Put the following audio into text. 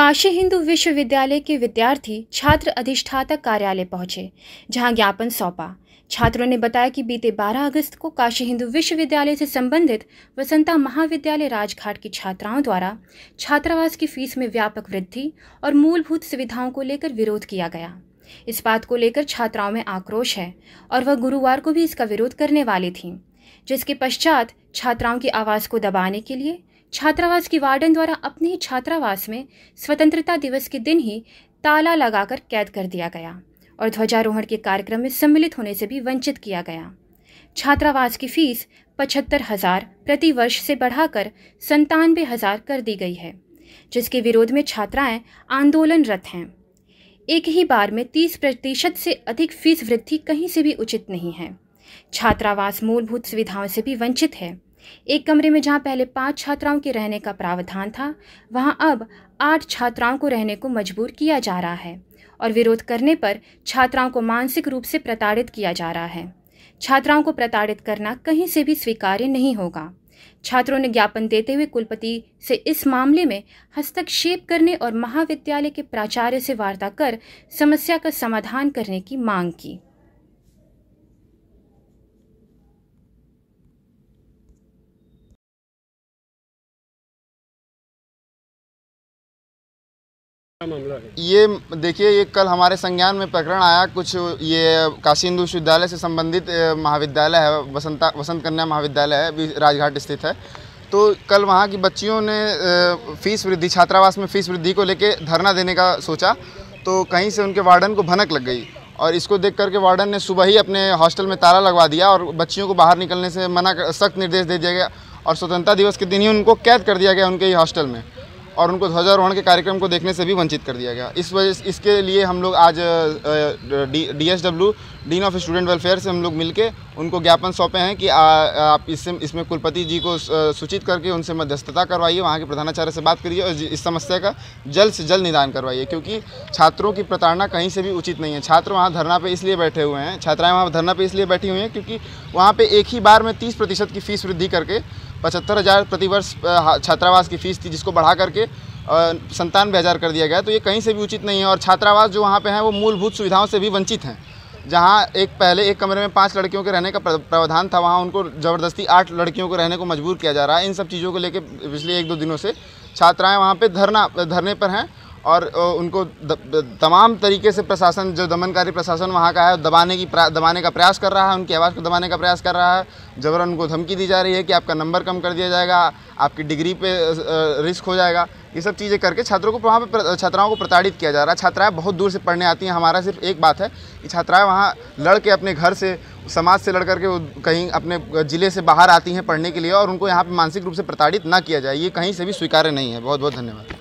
काशी हिंदू विश्वविद्यालय के विद्यार्थी छात्र अधिष्ठाता कार्यालय पहुंचे जहां ज्ञापन सौंपा छात्रों ने बताया कि बीते 12 अगस्त को काशी हिंदू विश्वविद्यालय से संबंधित वसंता महाविद्यालय राजघाट की छात्राओं द्वारा छात्रावास की फीस में व्यापक वृद्धि और मूलभूत सुविधाओं को लेकर विरोध किया गया इस बात को लेकर छात्राओं में आक्रोश है और वह गुरुवार को भी इसका विरोध करने वाली थीं जिसके पश्चात छात्राओं की आवाज़ को दबाने के लिए छात्रावास की वार्डन द्वारा अपने ही छात्रावास में स्वतंत्रता दिवस के दिन ही ताला लगाकर कैद कर दिया गया और ध्वजारोहण के कार्यक्रम में सम्मिलित होने से भी वंचित किया गया छात्रावास की फीस पचहत्तर हजार प्रति वर्ष से बढ़ाकर संतानवे हजार कर दी गई है जिसके विरोध में छात्राएं आंदोलनरत हैं एक ही बार में तीस प्रतिशत से अधिक फीस वृद्धि कहीं से भी उचित नहीं है छात्रावास मूलभूत सुविधाओं से भी वंचित है एक कमरे में जहां पहले पांच छात्राओं के रहने का प्रावधान था वहां अब आठ छात्राओं को रहने को मजबूर किया जा रहा है और विरोध करने पर छात्राओं को मानसिक रूप से प्रताड़ित किया जा रहा है छात्राओं को प्रताड़ित करना कहीं से भी स्वीकार्य नहीं होगा छात्रों ने ज्ञापन देते हुए कुलपति से इस मामले में हस्तक्षेप करने और महाविद्यालय के प्राचार्य से वार्ता कर समस्या का समाधान करने की मांग की है ये देखिए ये कल हमारे संज्ञान में प्रकरण आया कुछ ये काशी हिंदू विश्वविद्यालय से संबंधित महाविद्यालय है वसंता वसंत कन्या महाविद्यालय है राजघाट स्थित है तो कल वहाँ की बच्चियों ने फीस वृद्धि छात्रावास में फीस वृद्धि को लेके धरना देने का सोचा तो कहीं से उनके वार्डन को भनक लग गई और इसको देख करके वार्डन ने सुबह ही अपने हॉस्टल में ताला लगवा दिया और बच्चियों को बाहर निकलने से मना सख्त निर्देश दे दिया गया और स्वतंत्रता दिवस के दिन ही उनको कैद कर दिया गया उनके ही हॉस्टल में और उनको ध्वजारोहण के कार्यक्रम को देखने से भी वंचित कर दिया गया इस वजह इसके लिए हम लोग आज D S W dean of student welfare से हम लोग मिलके उनको ज्ञापन सौंपे हैं कि आ, आप इससे इसमें कुलपति जी को सूचित करके उनसे मध्यस्थता करवाइए वहाँ के प्रधानाचार्य से बात करिए और इस समस्या का जल्द से जल्द निदान करवाइए क्योंकि छात्रों की प्रताड़ना कहीं से भी उचित नहीं है छात्र वहाँ धरना पर इसलिए बैठे हुए हैं छात्राएँ वहाँ धरना पर इसलिए बैठी हुई हैं क्योंकि वहाँ पर एक ही बार में तीस की फ़ीस वृद्धि करके पचहत्तर हज़ार प्रतिवर्ष छात्रावास की फ़ीस थी जिसको बढ़ा करके संतानवे हज़ार कर दिया गया तो ये कहीं से भी उचित नहीं है और छात्रावास जो वहाँ पे हैं वो मूलभूत सुविधाओं से भी वंचित हैं जहाँ एक पहले एक कमरे में पांच लड़कियों के रहने का प्रावधान था वहाँ उनको ज़बरदस्ती आठ लड़कियों को रहने को मजबूर किया जा रहा है इन सब चीज़ों को लेकर पिछले एक दो दिनों से छात्राएँ वहाँ पर धरना धरने पर हैं और उनको तमाम तरीके से प्रशासन जो दमनकारी प्रशासन वहाँ का है दबाने की दबाने का प्रयास कर रहा है उनकी आवाज़ को दबाने का प्रयास कर रहा है जबरन उनको धमकी दी जा रही है कि आपका नंबर कम कर दिया जाएगा आपकी डिग्री पे रिस्क हो जाएगा ये सब चीज़ें करके छात्रों को वहाँ पर छात्राओं को प्रताड़ित किया जा रहा है छात्राएँ बहुत दूर से पढ़ने आती हैं हमारा सिर्फ एक बात है कि छात्राएँ वहाँ लड़ के अपने घर से समाज से लड़ करके वो कहीं अपने ज़िले से बाहर आती हैं पढ़ने के लिए और उनको यहाँ पर मानसिक रूप से प्रताड़ित ना किया जाए ये कहीं से भी स्वीकार्य नहीं है बहुत बहुत धन्यवाद